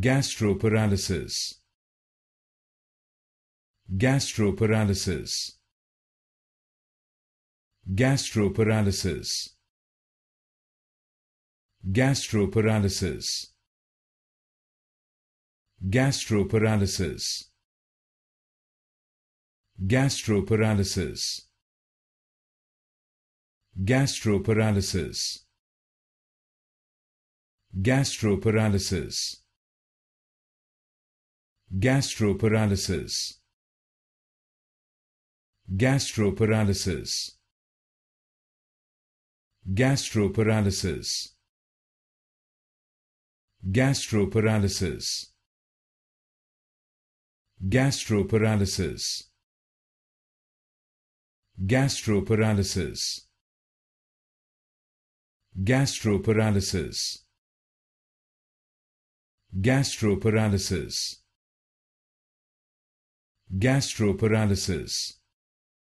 Gastroparalysis. Gastroparalysis. Gastroparalysis. Gastroparalysis. Gastroparalysis. Gastroparalysis. Gastroparalysis. Gastroparalysis. Gastroparalysis. Gastroparalysis. Gastroparalysis. Gastroparalysis. Gastroparalysis. Gastroparalysis. Gastroparalysis. Gastroparalysis gastroparalysis.